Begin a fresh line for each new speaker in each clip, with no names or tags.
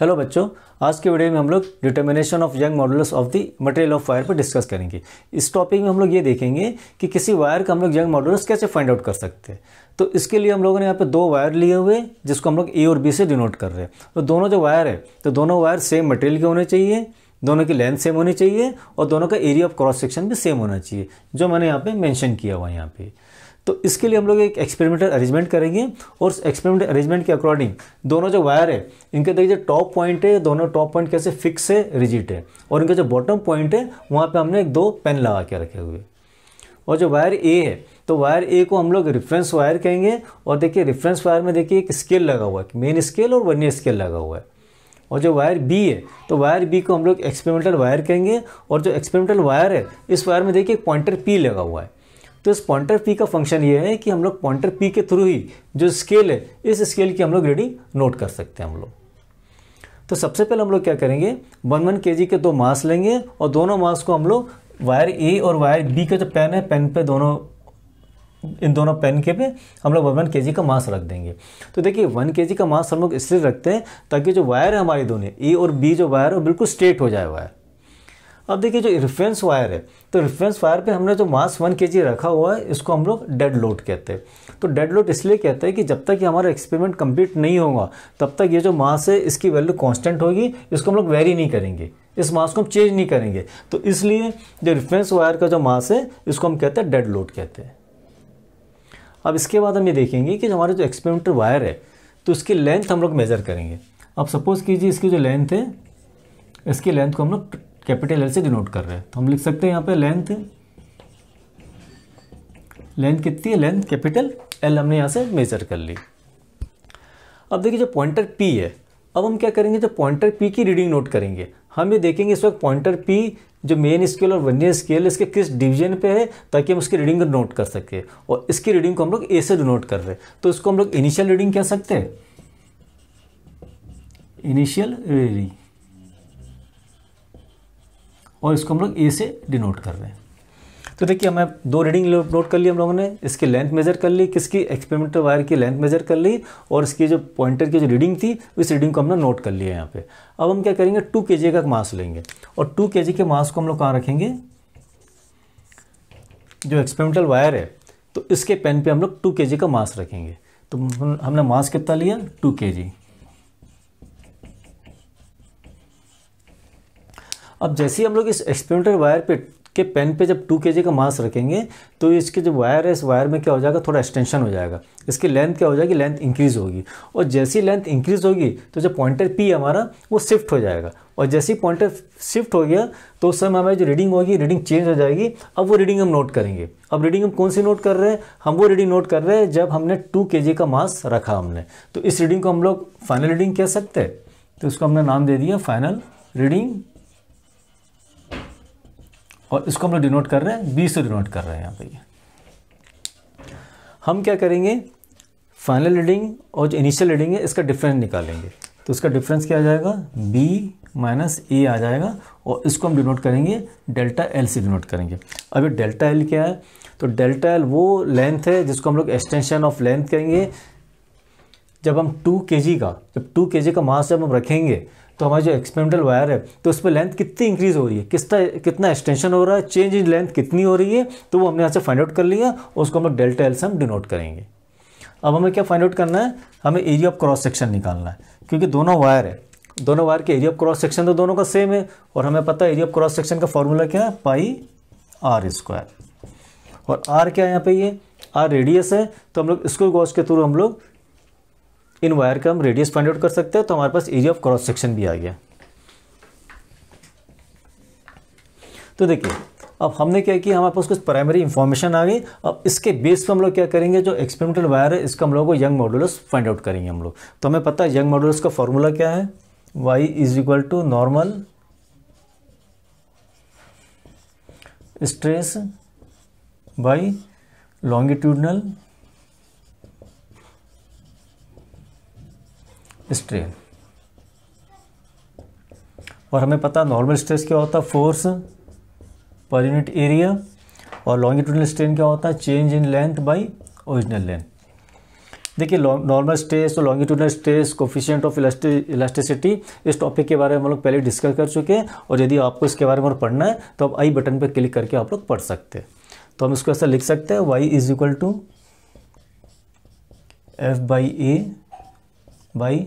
hello बच्चों आज के वीडियो में हम लोग determination of Young's modulus of the material of wire पर डिस्कस करेंगे इस टॉपिक में हम लोग ये देखेंगे कि किसी वायर का हम लोग यंग मॉडल्स कैसे फाइंड आउट कर सकते हैं तो इसके लिए हम लोगों ने यहाँ पे दो वायर लिए हुए जिसको हम लोग ए और बी से डिनोट कर रहे हैं तो दोनों जो वायर है तो दोनों वायर सेम मटेरियल के होने चाहिए दोनों की लेंथ सेम होनी चाहिए और दोनों का एरिया ऑफ क्रॉस सेक्शन भी सेम होना चाहिए जो मैंने यहाँ पर मैंशन किया हुआ है यहाँ पर तो इसके लिए हम लोग एक एक्सपेरिमेंटल अरेंजमेंट करेंगे और एक्सपेरिमेंटल अरेंजमेंट के अकॉर्डिंग दोनों जो वायर है इनके देखिए टॉप पॉइंट है दोनों टॉप पॉइंट कैसे फिक्स है रिजिट है और इनका जो बॉटम पॉइंट है वहाँ पर हमने एक दो पेन लगा के रखे हुए और जो वायर ए है तो वायर ए को हम लोग रेफरेंस वायर कहेंगे और देखिए रेफरेंस वायर में देखिए एक स्केल लगा हुआ है मेन स्केल और वन स्केल लगा हुआ है और जो वायर बी है तो वायर बी को हम लोग एक्सपेरिमेंटल वायर कहेंगे और जो एक्सपेरिमेंटल वायर है इस वायर में देखिए एक पॉइंटर पी लगा हुआ है तो इस पॉइंटर पी का फंक्शन ये है कि हम लोग पॉइंटर पी के थ्रू ही जो स्केल है इस स्केल की हम लोग रीडिंग नोट कर सकते हैं हम लोग तो सबसे पहले हम लोग क्या करेंगे वन वन के के दो मास लेंगे और दोनों मास को हम लोग वायर ए और वायर बी का जो पेन है पेन पे दोनों इन दोनों पेन के पे हम लोग वन वन के का मास रख देंगे तो देखिए वन के का मास हम लोग इसलिए रखते हैं ताकि जो वायर है हमारी दोनों ए और बी जो वायर है बिल्कुल स्ट्रेट हो जाए वायर अब देखिए जो रिफ्रेंस वायर है तो रिफ्रेंस वायर पे हमने जो मास वन के रखा हुआ है इसको हम लोग डेड लोड कहते हैं तो डेड लोड इसलिए कहते हैं कि जब तक ये हमारा एक्सपेरिमेंट कंप्लीट नहीं होगा तब तक ये जो मास है इसकी वैल्यू कांस्टेंट होगी इसको हम लोग वेरी नहीं करेंगे इस मास को हम चेंज नहीं करेंगे तो इसलिए जो रिफ्रेंस वायर का जो मास है इसको हम कहते हैं डेड लोड कहते हैं अब इसके बाद हम ये देखेंगे कि जो हमारे जो एक्सपेरिमेंटल वायर है तो इसकी लेंथ हम लोग मेज़र करेंगे अब सपोज़ कीजिए इसकी जो लेंथ है इसकी लेंथ को हम लोग कैपिटल एल से डिनोट कर रहे हैं तो हम लिख सकते हैं यहाँ पे लेंथ लेंथ कितनी है लेंथ कैपिटल एल हमने यहाँ से मेजर कर ली अब देखिए जो पॉइंटर पी है अब हम क्या करेंगे जो पॉइंटर पी की रीडिंग नोट करेंगे हम ये देखेंगे इस वक्त पॉइंटर पी जो मेन स्केल और वन स्केल इसके किस डिवीजन पे है ताकि हम उसकी रीडिंग नोट कर सकें और इसकी रीडिंग को हम लोग ए से डिनोट कर रहे हैं तो इसको हम लोग इनिशियल रीडिंग कह सकते हैं इनिशियल रीडिंग और इसको हम लोग ए से डिनोट कर रहे हैं तो देखिए हमें दो रीडिंग नोट कर ली हम लोगों ने इसकी लेंथ मेजर कर ली किसकी एक्सपेरिमेंटल वायर की लेंथ मेजर कर ली और इसकी जो पॉइंटर की जो रीडिंग थी उस रीडिंग को हमने नोट कर लिया यहाँ पे अब हम क्या करेंगे टू के का मास लेंगे और टू के के मास को हम लोग कहाँ रखेंगे जो एक्सपेरिमेंटल वायर है तो इसके पेन पे हम लोग टू के का मास रखेंगे तो हमने मास कितना लिया टू के जी अब जैसे ही हम लोग इस एक्सपेरिमेंटल वायर पे के पेन पे जब टू के का मास रखेंगे तो इसके जो वायर है इस वायर में क्या हो जाएगा थोड़ा एक्सटेंशन हो जाएगा इसकी लेंथ क्या हो जाएगी लेंथ इंक्रीज़ होगी और जैसी लेंथ इंक्रीज़ होगी तो जो पॉइंटर पी हमारा वो शिफ्ट हो जाएगा और जैसे ही पॉइंटर शिफ्ट हो गया तो उस समय हमारी जो रीडिंग होगी रीडिंग चेंज हो जाएगी अब वो रीडिंग हम नोट करेंगे अब रीडिंग हम कौन सी नोट कर रहे हैं हम वो रीडिंग नोट कर रहे हैं जब हमने टू के का मास रखा हमने तो इस रीडिंग को हम लोग फाइनल रीडिंग कह सकते हैं तो उसको हमने नाम दे दिया फाइनल रीडिंग और इसको हम लोग डिनोट कर रहे हैं बी से डिनोट कर रहे हैं यहाँ पे ये हम क्या करेंगे फाइनल रीडिंग और जो इनिशियल रीडिंग है इसका डिफरेंस निकालेंगे तो इसका डिफरेंस क्या आ जाएगा बी माइनस ए आ जाएगा और इसको हम डिनोट करेंगे डेल्टा एल से डिनोट करेंगे अब ये डेल्टा एल क्या है तो डेल्टा एल वो लेंथ है जिसको हम लोग एक्सटेंशन ऑफ लेंथ कहेंगे जब हम टू के का जब टू के का मास जब हम रखेंगे तो हमारी जो एक्सपेरिमेंटल वायर है तो उस पर लेंथ कितनी इंक्रीज़ हो रही है किस कितना एक्सटेंशन हो रहा है चेंज इन लेंथ कितनी हो रही है तो वो हमने यहाँ से फाइंड आउट कर लिया और उसको हम लोग डेल्टा एल से हम डिनोट करेंगे अब हमें क्या फाइंड आउट करना है हमें एरिया ऑफ क्रॉस सेक्शन निकालना है क्योंकि दोनों वायर है दोनों वायर के एरिया ऑफ क्रॉस सेक्शन तो दोनों का सेम है और हमें पता है एरिया ऑफ क्रॉस सेक्शन का फॉर्मूला क्या है पाई आर स्क्वायर और आर क्या है यहाँ पे ये आर रेडियस है तो हम लोग स्क्वायर गॉस के थ्रू हम लोग इन वायर का हम रेडियस फाइंड आउट कर सकते हैं तो हमारे पास एरिया ऑफ क्रॉस सेक्शन भी आ गया तो देखिए अब हमने क्या किया हमारे पास कुछ प्राइमरी इंफॉर्मेशन आ गई अब इसके बेस पर हम लोग क्या करेंगे जो एक्सपेरिमेंटल वायर है इसका हम लोग को यंग मॉडुलस फाइंड आउट करेंगे हम लोग तो हमें पता है यंग मॉडुलस का फॉर्मूला क्या है Y is equal to normal stress by longitudinal strain और हमें पता नॉर्मल स्ट्रेस क्या होता है फोर्स पर यूनिट एरिया और लॉन्गिट्यूडनल स्ट्रेन क्या होता है change in length by original length देखिए नॉर्मल स्ट्रेस और longitudinal stress coefficient of elasticity इस टॉपिक के बारे में हम लोग पहले डिस्कस कर चुके हैं और यदि आपको इसके बारे में पढ़ना है तो आप आई बटन पर क्लिक करके आप लोग पढ़ सकते हैं तो हम इसको ऐसा लिख सकते हैं Y is equal to F by A by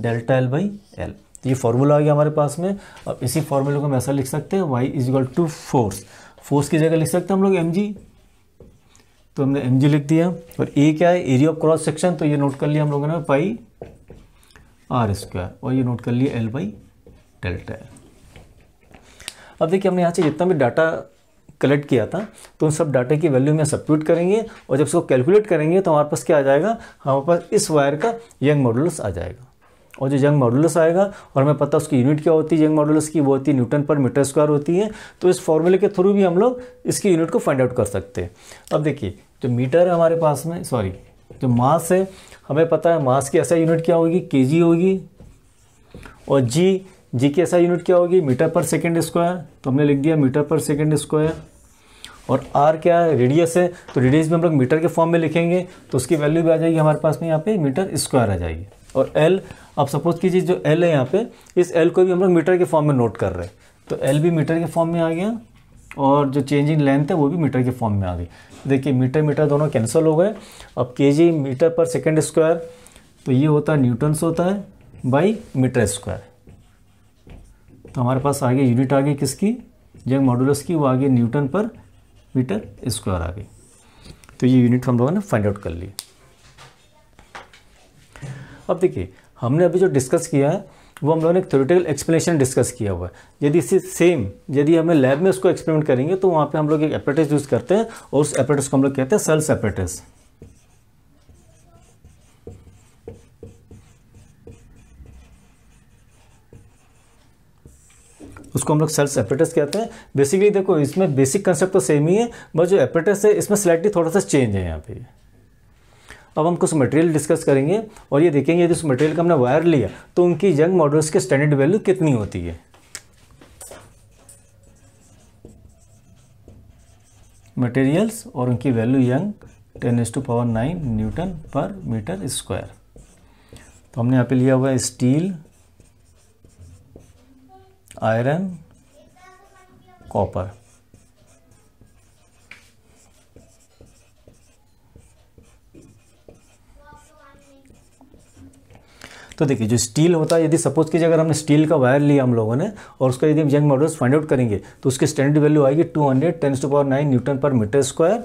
delta L by L तो ये फॉर्मूला आ गया हमारे पास में अब इसी फार्मूले को हम ऐसा लिख सकते हैं Y is equal to force force की जगह लिख सकते हैं हम लोग एम जी तो हमने एम जी लिख दिया और ए क्या है एरिया ऑफ क्रॉस सेक्शन तो ये नोट कर लिया हम लोगों ने पाई आर स्क्वायर और ये नोट कर लिया एल बाई डेल्टा एल अब देखिए हमने यहाँ से जितना भी डाटा कलेक्ट किया था तो उन सब डाटा की वैल्यू में सब्यूट करेंगे और जब उसको कैलकुलेट करेंगे तो हमारे पास क्या आ जाएगा हमारे पास इस वायर का यंग मॉडल्स आ जाएगा और जो जंग मॉडुलस आएगा और हमें पता उसकी यूनिट क्या होती है जंग मॉडुलस की वो होती है न्यूटन पर मीटर स्क्वायर होती है तो इस फॉर्मूले के थ्रू भी हम लोग इसकी यूनिट को फाइंड आउट कर सकते हैं अब देखिए जो मीटर है हमारे पास में सॉरी जो मास है हमें पता है मास की ऐसा यूनिट क्या होगी के होगी और जी जी की ऐसा यूनिट क्या होगी मीटर पर सेकेंड स्क्वायर तो हमने लिख दिया मीटर पर सेकेंड स्क्वायर और आर क्या है रेडियस है तो रेडियस भी हम लोग मीटर के फॉर्म में लिखेंगे तो उसकी वैल्यू भी आ जाएगी हमारे पास में यहाँ पे मीटर स्क्वायर आ जाएगी और एल अब सपोज कीजिए जो एल है यहाँ पे इस एल को भी हम लोग मीटर के फॉर्म में नोट कर रहे हैं तो एल भी मीटर के फॉर्म में आ गया और जो चेंज इन लेंथ है वो भी मीटर के फॉर्म में आ गई देखिए मीटर मीटर दोनों कैंसिल हो गए अब के मीटर पर सेकेंड स्क्वायर तो ये होता है न्यूटन्स होता है बाई मीटर स्क्वायर तो हमारे पास आगे यूनिट आ गई किसकी जंग मॉडुलस की वो आगे न्यूटन पर मीटर स्क्वायर आ गई तो ये यूनिट हम लोगों ने फाइंड आउट कर ली अब देखिए हमने अभी जो डिस्कस किया है वो हम लोगों ने एक थ्योरेटिकल एक्सप्लेनेशन डिस्कस किया हुआ है यदि इसी सेम यदि हमें लैब में उसको एक्सपेरिमेंट करेंगे तो वहाँ पे हम लोग एक एपरेटस यूज़ करते हैं और उस एपरेटस को हम लोग कहते हैं सेल्स एपरेटस उसको हम लोग सेल्स एपरेटस कहते हैं बेसिकली देखो इसमें बेसिक कंसेप्ट तो सेम ही है बस जो एपरेटस है इसमें स्लाइटली थोड़ा सा चेंज है यहाँ पे अब हम कुछ मटेरियल डिस्कस करेंगे और ये देखेंगे यदि उस मटेरियल का हमने वायर लिया तो उनकी यंग मॉडल्स की स्टैंडर्ड वैल्यू कितनी होती है मटेरियल्स और उनकी value Young ten s to power nine newton पर मीटर स्क्वायर तो हमने यहाँ पे लिया हुआ है स्टील आयरन कॉपर तो देखिए जो स्टील होता है यदि सपोज कीजिए अगर हमने स्टील का वायर लिया हम लोगों ने और उसका यदि हम यंग मॉडल्स फाइंड आउट करेंगे तो उसके स्टैंडर्ड वैल्यू आएगी two hundred ten to power nine newton पर मीटर स्क्वायर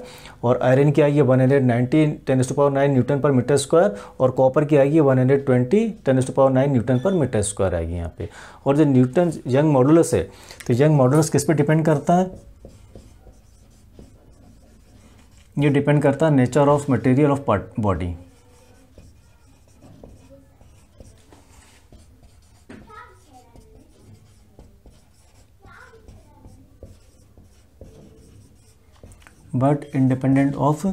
और आयरन की आएगी one hundred ninety ten to power nine newton पर मीटर स्क्वायर और कॉपर की आएगी one hundred twenty ten to power nine newton पर मीटर स्क्वायर आएगी यहाँ पे और जो न्यूटन यंग मॉडल्स है तो यंग मॉडल्स किस पर डिपेंड करता है ये डिपेंड करता है nature of material of body but independent of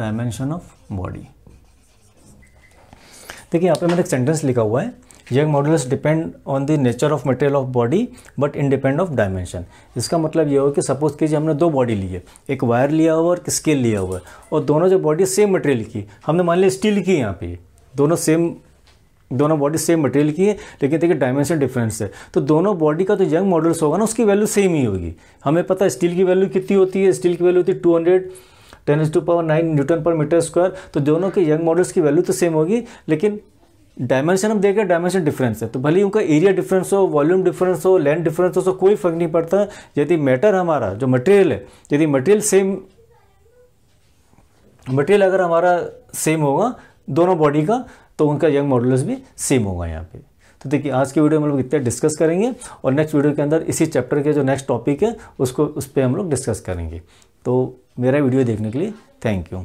dimension of body देखिए यहाँ पे मैंने एक सेंटेंस लिखा हुआ है Young modulus depend on the nature of material of body but independent of dimension इसका मतलब ये हो कि सपोज कीजिए हमने दो बॉडी लिए एक वायर लिया हुआ और एक स्केल लिया हुआ है और दोनों जो बॉडी सेम मटेरियल की हमने मान लिया स्टील की यहाँ पे दोनों सेम दोनों बॉडी सेम मटेरियल की है लेकिन देखिए डायमेंशन डिफरेंस है तो दोनों बॉडी का तो यंग मॉडल्स होगा ना उसकी वैल्यू सेम ही होगी हमें पता है स्टील की वैल्यू कितनी होती है स्टील की वैल्यू होती है two hundred ten to power nine newton पर मीटर स्क्वायर तो दोनों के यंग मॉडल्स की वैल्यू तो सेम होगी लेकिन डायमेंशन हम देखें डायमेंशन डिफरेंस है तो भले ही उनका एरिया डिफरेंस हो वॉल्यूम डिफरेंस हो लेंथ डिफरेंस हो तो कोई फर्क नहीं पड़ता यदि मैटर हमारा जो मटेरियल है यदि मटेरियल सेम मटेरियल अगर हमारा सेम होगा दोनों बॉडी का तो उनका यंग मॉडल्स भी सेम होगा यहाँ पे तो देखिए आज की वीडियो में हम लोग इतना डिस्कस करेंगे और नेक्स्ट वीडियो के अंदर इसी चैप्टर के जो नेक्स्ट टॉपिक है उसको उस पर हम लोग डिस्कस करेंगे तो मेरा वीडियो देखने के लिए थैंक यू